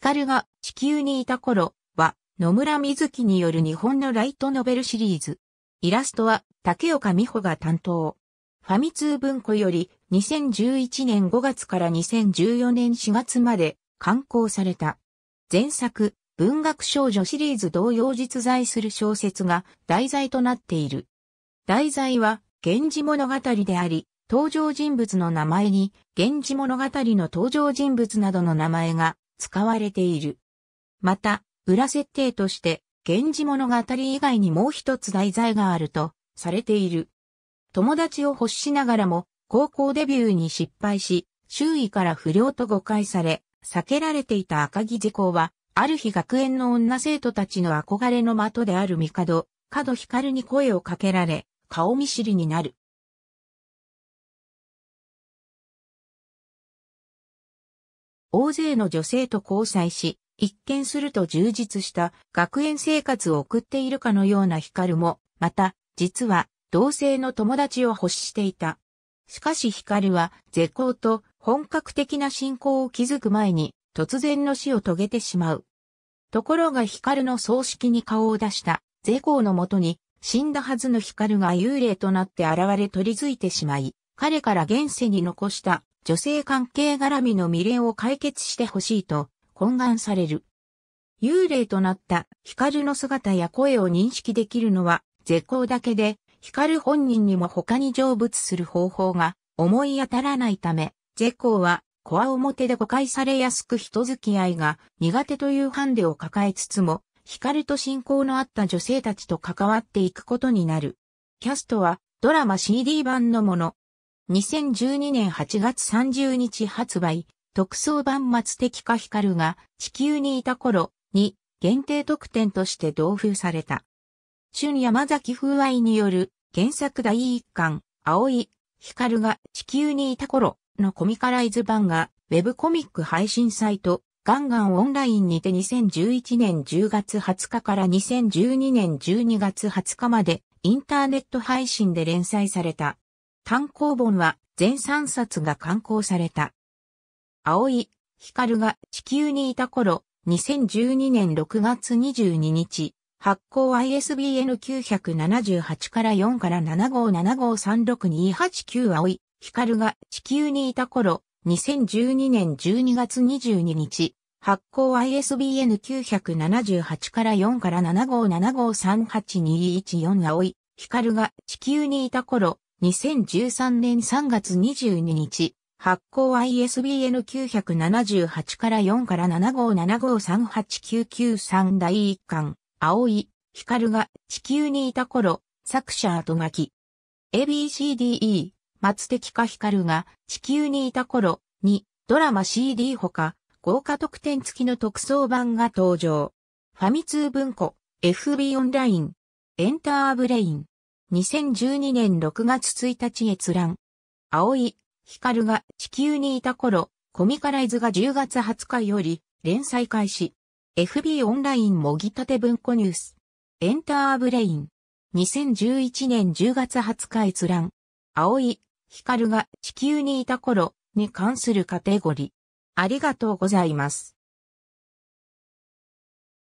光が地球にいた頃は野村瑞希による日本のライトノベルシリーズ。イラストは竹岡美穂が担当。ファミ通文庫より2011年5月から2014年4月まで刊行された。前作、文学少女シリーズ同様実在する小説が題材となっている。題材は、源氏物語であり、登場人物の名前に、源氏物語の登場人物などの名前が使われている。また、裏設定として、源氏物語以外にもう一つ題材があると、されている。友達を欲しながらも、高校デビューに失敗し、周囲から不良と誤解され、避けられていた赤木事項は、ある日学園の女生徒たちの憧れの的である帝、角光に声をかけられ、顔見知りになる。大勢の女性と交際し、一見すると充実した学園生活を送っているかのようなヒカルも、また、実は同性の友達を欲していた。しかしヒカルは絶好と本格的な信仰を築く前に突然の死を遂げてしまう。ところがヒカルの葬式に顔を出したゼコのもとに死んだはずのヒカルが幽霊となって現れ取り付いてしまい、彼から現世に残した女性関係絡みの未練を解決してほしいと懇願される。幽霊となったヒカルの姿や声を認識できるのは絶好だけで、ヒカル本人にも他に成仏する方法が思い当たらないため、絶好はコア表で誤解されやすく人付き合いが苦手というハンデを抱えつつも、ヒカルと親交のあった女性たちと関わっていくことになる。キャストはドラマ CD 版のもの、2012年8月30日発売、特装版末的か光が地球にいた頃に限定特典として同封された。春山崎風愛による原作第一巻、青い光が地球にいた頃のコミカライズ版がウェブコミック配信サイトガンガンオンラインにて2011年10月20日から2012年12月20日までインターネット配信で連載された。単行本は全3冊が刊行された。青い光が地球にいた頃、2012年6月22日、発行 ISBN 978から4から7 5 7 5 3 6 2 8 9青い光が地球にいた頃、2012年12月22日、発行 ISBN 978から4から7575382114青い、光が地球にいた頃、2013年3月22日、発行 ISBN 978から4から75753899第1巻、青い、光が地球にいた頃、作者後書き。ABCDE、松敵か光が地球にいた頃にドラマ CD ほか豪華特典付きの特装版が登場。ファミ通文庫、FB オンライン、エンターブレイン。2012年6月1日閲覧。青い、光が地球にいた頃、コミカライズが10月20日より連載開始。FB オンラインもぎたて文庫ニュース。エンターブレイン。2011年10月20日閲覧。青い、光が地球にいた頃に関するカテゴリー。ありがとうございます。